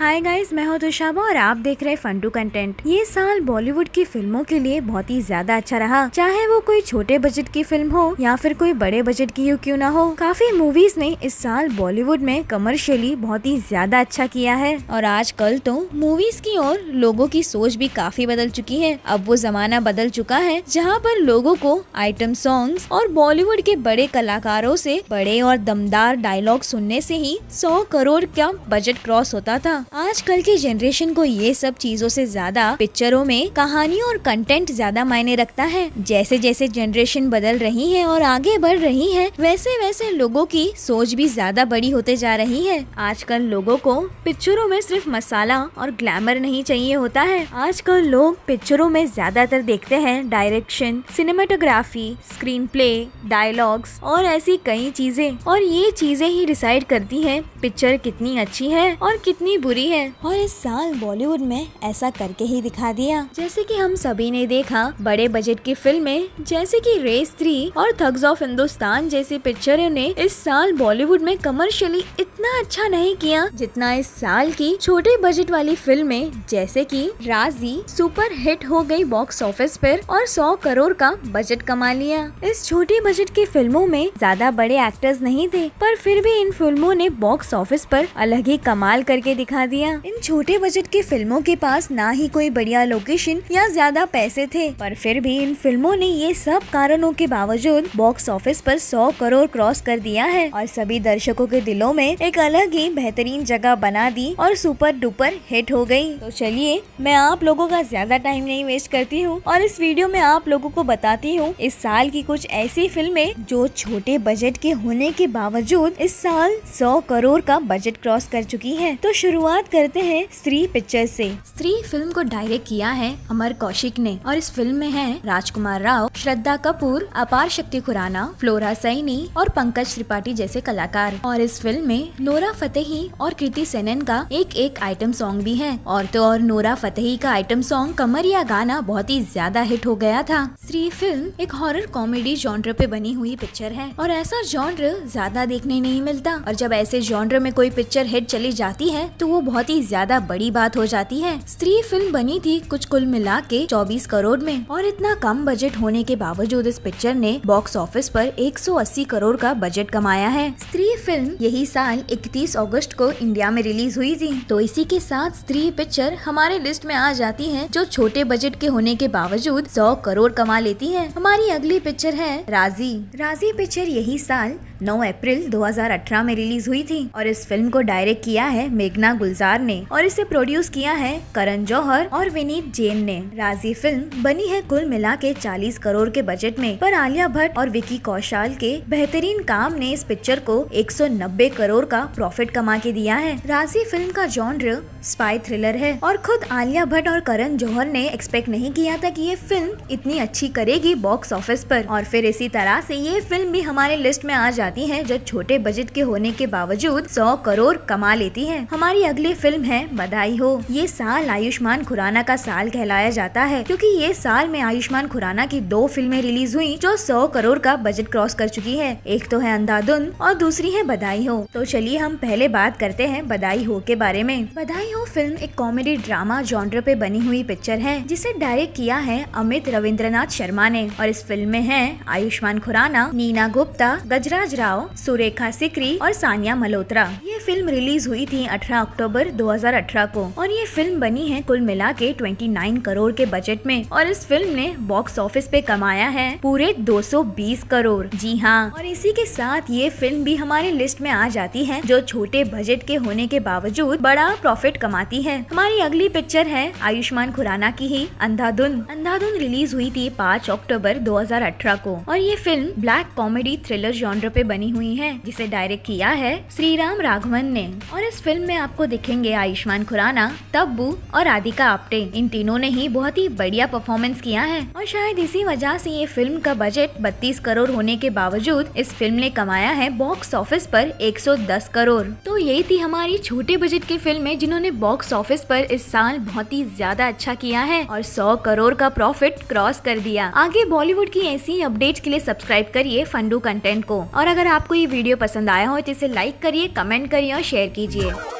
hi guys मैं हूं तुषाबा और आप देख रहे हैं फंटू कंटेंट ये साल बॉलीवुड की फिल्मों के लिए बहुत ही ज्यादा अच्छा रहा चाहे वो कोई छोटे बजट की फिल्म हो या फिर कोई बड़े बजट की क्यों ना हो काफी मूवीज ने इस साल बॉलीवुड में कमर्शियली बहुत ही ज्यादा अच्छा किया है और आज कल तो मूवीज की ओर लोगों की सोच भी काफी बदल चुकी है अब वो जमाना बदल चुका है जहाँ पर लोगो को आइटम सॉन्ग और बॉलीवुड के बड़े कलाकारों ऐसी बड़े और दमदार डायलॉग सुनने ऐसी ही सौ करोड़ का बजट क्रॉस होता था आजकल की जनरेशन को ये सब चीजों से ज्यादा पिक्चरों में कहानियों और कंटेंट ज्यादा मायने रखता है जैसे जैसे जनरेशन बदल रही है और आगे बढ़ रही है वैसे वैसे लोगों की सोच भी ज्यादा बड़ी होते जा रही है आजकल लोगों को पिक्चरों में सिर्फ मसाला और ग्लैमर नहीं चाहिए होता है आजकल लोग पिक्चरों में ज्यादातर देखते हैं direction cinematography screenplay dialogues और ऐसी कई चीजें और ये चीजें ही डिसाइड करती है पिक्चर कितनी अच्छी है और कितनी बुरी जरूरी है और इस साल बॉलीवुड में ऐसा करके ही दिखा दिया जैसे कि हम सभी ने देखा बड़े बजट की फिल्में जैसे कि रेस थ्री और थग्स ऑफ हिंदुस्तान जैसी पिक्चरों ने इस साल बॉलीवुड में कमर्शियली इतना अच्छा नहीं किया जितना इस साल की छोटे बजट वाली फिल्में जैसे कि राजी सुपर हिट हो गई बॉक्स ऑफिस पर और 100 करोड़ का बजट कमा लिया इस छोटी बजट की फिल्मों में ज्यादा बड़े एक्टर्स नहीं थे पर फिर भी इन फिल्मों ने बॉक्स ऑफिस पर अलग ही कमाल करके दिखा दिखा दिया इन छोटे बजट की फिल्मों के पास ना ही कोई बढ़िया लोकेशन या ज्यादा पैसे थे पर फिर भी इन फिल्मों ने ये सब कारणों के बावजूद बॉक्स ऑफिस पर 100 करोड़ क्रॉस कर दिया है और सभी दर्शकों के दिलों में एक अलग ही बेहतरीन जगह बना दी और सुपर डुपर हिट हो गयी तो चलिए मैं आप लोगों का ज्यादा टाइम नहीं वेस्ट करती हूँ और इस वीडियो में आप लोगों को बताती हूँ इस साल की कुछ ऐसी फिल्में जो छोटे बजट के होने के बावजूद इस साल सौ करोड़ का बजट क्रॉस कर चुकी है तो शुरुआत शुरुआत करते हैं स्त्री पिक्चर से स्त्री फिल्म को डायरेक्ट किया है अमर कौशिक ने और इस फिल्म में है राजकुमार राव श्रद्धा कपूर अपार शक्ति खुराना फ्लोरा सैनी और पंकज त्रिपाठी जैसे कलाकार और इस फिल्म में नोरा फतेही और कृति सेनन का एक एक आइटम सॉन्ग भी है और तो और नोरा फतेही का आइटम सॉन्ग कमरिया गाना बहुत ही ज्यादा हिट हो गया था स्त्री फिल्म एक हॉरर कॉमेडी जॉन्ड्र पे बनी हुई पिक्चर है और ऐसा जॉन्ड्र ज्यादा देखने नहीं मिलता और जब ऐसे जॉन्ड्र में कोई पिक्चर हिट चली जाती है तो वो बहुत ही ज्यादा बड़ी बात हो जाती है स्त्री फिल्म बनी थी कुछ कुल मिला के चौबीस करोड़ में और इतना कम बजट होने के बावजूद इस पिक्चर ने बॉक्स ऑफिस पर 180 करोड़ का बजट कमाया है स्त्री फिल्म यही साल 31 अगस्त को इंडिया में रिलीज हुई थी तो इसी के साथ स्त्री पिक्चर हमारे लिस्ट में आ जाती है जो छोटे बजट के होने के बावजूद सौ करोड़ कमा लेती है हमारी अगली पिक्चर है राजी राजी पिक्चर यही साल 9 अप्रैल 2018 में रिलीज हुई थी और इस फिल्म को डायरेक्ट किया है मेघना गुलजार ने और इसे प्रोड्यूस किया है करण जौहर और विनीत जैन ने राजी फिल्म बनी है कुल मिला के चालीस करोड़ के बजट में पर आलिया भट्ट और विकी कौशल के बेहतरीन काम ने इस पिक्चर को एक करोड़ का प्रॉफिट कमा के दिया है राजी फिल्म का जॉनर स्पाई थ्रिलर है और खुद आलिया भट्ट और करण जौहर ने एक्सपेक्ट नहीं किया था कि ये फिल्म इतनी अच्छी करेगी बॉक्स ऑफिस पर और फिर इसी तरह से ये फिल्म भी हमारे लिस्ट में आ जाती जाती हैं जो छोटे बजट के होने के बावजूद सौ करोड़ कमा लेती है हमारी अगली फिल्म है बधाई हो ये साल आयुष्मान खुराना का साल कहलाया जाता है क्योंकि ये साल में आयुष्मान खुराना की दो फिल्में रिलीज हुई जो सौ करोड़ का बजट क्रॉस कर चुकी है एक तो है अंधाधुन और दूसरी है बधाई हो तो चलिए हम पहले बात करते हैं बधाई हो के बारे में बधाई हो फिल्म एक कॉमेडी ड्रामा जॉन्डर पे बनी हुई पिक्चर है जिसे डायरेक्ट किया है अमित रविंद्रनाथ शर्मा ने और इस फिल्म में है आयुष्मान खुराना नीना गुप्ता गजराज राव सुरेखा सिकरी और सानिया मल्होत्रा ये फिल्म रिलीज हुई थी 18 अक्टूबर 2018 को और ये फिल्म बनी है कुल मिला के ट्वेंटी करोड़ के बजट में और इस फिल्म ने बॉक्स ऑफिस पे कमाया है पूरे 220 करोड़ जी हाँ और इसी के साथ ये फिल्म भी हमारे लिस्ट में आ जाती है जो छोटे बजट के होने के बावजूद बड़ा प्रॉफिट कमाती है हमारी अगली पिक्चर है आयुष्मान खुराना की ही अंधाधुन अंधाधुन रिलीज हुई थी पाँच अक्टूबर दो को और ये film black comedy thriller genre पे बनी हुई है जिसे डायरेक्ट किया है श्री राम राघवन ने और इस फिल्म में आपको दिखेंगे आयुष्मान खुराना तब्बू और आदिका आप्टे इन तीनों ने ही बहुत ही बढ़िया परफॉर्मेंस किया है और शायद इसी वजह से ये फिल्म का बजट बत्तीस करोड़ होने के बावजूद इस फिल्म ने कमाया है बॉक्स ऑफिस पर 110 करोड़ तो यही थी हमारी छोटे बजट की फिल्म है जिन्होंने बॉक्स ऑफिस पर इस साल बहुत ही ज्यादा अच्छा किया है और सौ करोड़ का प्रॉफिट क्रॉस कर दिया आगे बॉलीवुड की ऐसी अपडेट के लिए सब्सक्राइब करिए फंडू कंटेंट को और अगर आपको ये वीडियो पसंद आया हो तो इसे लाइक करिए कमेंट करिए और शेयर कीजिए